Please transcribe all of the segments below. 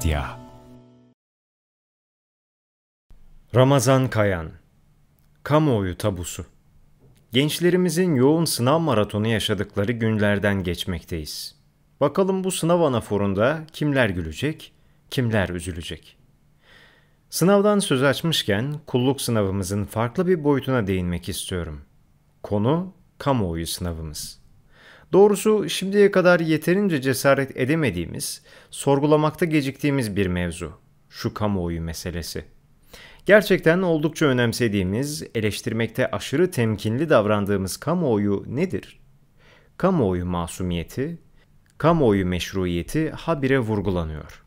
Medya Ramazan Kayan Kamuoyu Tabusu Gençlerimizin yoğun sınav maratonu yaşadıkları günlerden geçmekteyiz. Bakalım bu sınav anaforunda kimler gülecek, kimler üzülecek. Sınavdan söz açmışken kulluk sınavımızın farklı bir boyutuna değinmek istiyorum. Konu kamuoyu sınavımız. Doğrusu şimdiye kadar yeterince cesaret edemediğimiz, sorgulamakta geciktiğimiz bir mevzu. Şu kamuoyu meselesi. Gerçekten oldukça önemsediğimiz, eleştirmekte aşırı temkinli davrandığımız kamuoyu nedir? Kamuoyu masumiyeti, kamuoyu meşruiyeti habire vurgulanıyor.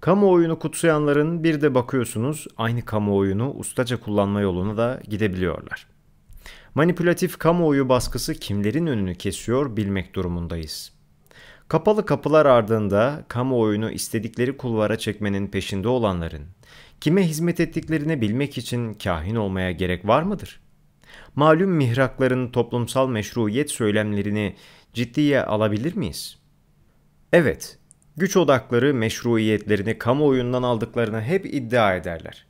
Kamuoyunu kutsayanların bir de bakıyorsunuz aynı kamuoyunu ustaca kullanma yoluna da gidebiliyorlar.'' Manipülatif kamuoyu baskısı kimlerin önünü kesiyor bilmek durumundayız. Kapalı kapılar ardında kamuoyunu istedikleri kulvara çekmenin peşinde olanların, kime hizmet ettiklerini bilmek için kahin olmaya gerek var mıdır? Malum mihrakların toplumsal meşruiyet söylemlerini ciddiye alabilir miyiz? Evet, güç odakları meşruiyetlerini kamuoyundan aldıklarını hep iddia ederler.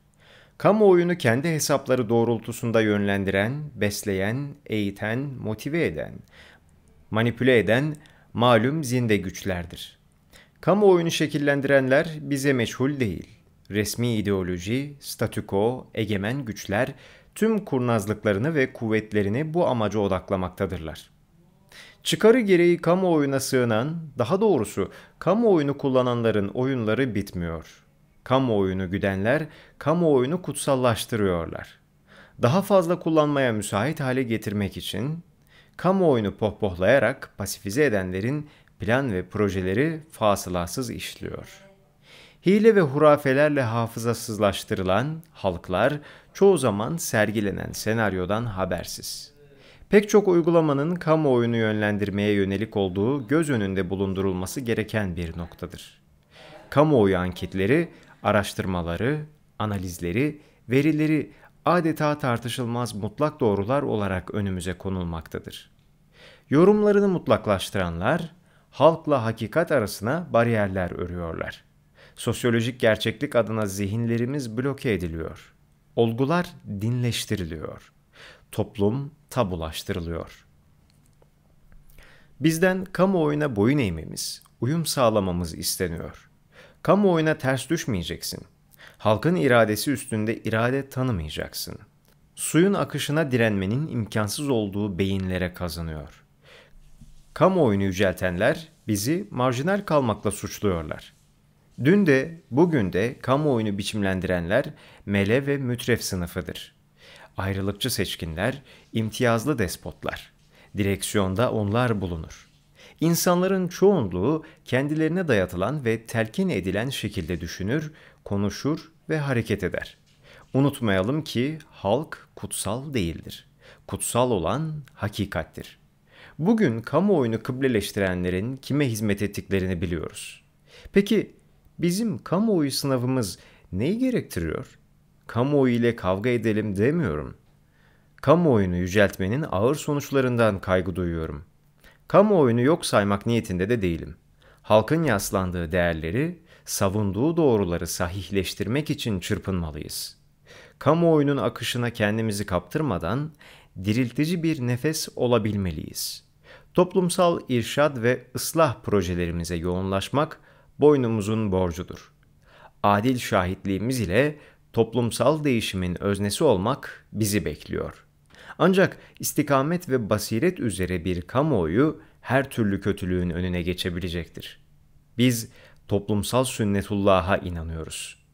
Kamuoyunu kendi hesapları doğrultusunda yönlendiren, besleyen, eğiten, motive eden, manipüle eden malum zinde güçlerdir. Kamuoyunu şekillendirenler bize meşhul değil. Resmi ideoloji, statüko, egemen güçler tüm kurnazlıklarını ve kuvvetlerini bu amaca odaklamaktadırlar.'' Çıkarı gereği kamuoyuna sığınan, daha doğrusu kamuoyunu kullananların oyunları bitmiyor. Kamuoyunu güdenler kamuoyunu kutsallaştırıyorlar. Daha fazla kullanmaya müsait hale getirmek için kamuoyunu pohpohlayarak pasifize edenlerin plan ve projeleri fasılasız işliyor. Hile ve hurafelerle hafızasızlaştırılan halklar çoğu zaman sergilenen senaryodan habersiz. Pek çok uygulamanın kamuoyunu yönlendirmeye yönelik olduğu göz önünde bulundurulması gereken bir noktadır. Kamuoyu anketleri Araştırmaları, analizleri, verileri adeta tartışılmaz mutlak doğrular olarak önümüze konulmaktadır. Yorumlarını mutlaklaştıranlar, halkla hakikat arasına bariyerler örüyorlar. Sosyolojik gerçeklik adına zihinlerimiz bloke ediliyor. Olgular dinleştiriliyor. Toplum tabulaştırılıyor. Bizden kamuoyuna boyun eğmemiz, uyum sağlamamız isteniyor. Kamuoyuna ters düşmeyeceksin. Halkın iradesi üstünde irade tanımayacaksın. Suyun akışına direnmenin imkansız olduğu beyinlere kazanıyor. Kamuoyunu yüceltenler bizi marjinal kalmakla suçluyorlar. Dün de bugün de kamuoyunu biçimlendirenler mele ve mütref sınıfıdır. Ayrılıkçı seçkinler, imtiyazlı despotlar. Direksiyonda onlar bulunur.'' İnsanların çoğunluğu kendilerine dayatılan ve telkin edilen şekilde düşünür, konuşur ve hareket eder. Unutmayalım ki halk kutsal değildir. Kutsal olan hakikattir. Bugün kamuoyunu kıbleleştirenlerin kime hizmet ettiklerini biliyoruz. Peki bizim kamuoyu sınavımız neyi gerektiriyor? Kamuoyu ile kavga edelim demiyorum. Kamuoyunu yüceltmenin ağır sonuçlarından kaygı duyuyorum kamuoyunu yok saymak niyetinde de değilim. Halkın yaslandığı değerleri, savunduğu doğruları sahihleştirmek için çırpınmalıyız. Kamuoyunun akışına kendimizi kaptırmadan diriltici bir nefes olabilmeliyiz. Toplumsal irşad ve ıslah projelerimize yoğunlaşmak boynumuzun borcudur. Adil şahitliğimiz ile toplumsal değişimin öznesi olmak bizi bekliyor.'' Ancak istikamet ve basiret üzere bir kamuoyu her türlü kötülüğün önüne geçebilecektir. Biz toplumsal sünnetullah'a inanıyoruz.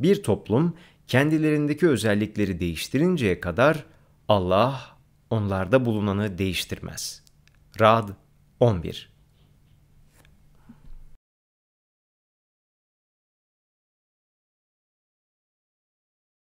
Bir toplum kendilerindeki özellikleri değiştirinceye kadar Allah onlarda bulunanı değiştirmez. Rad 11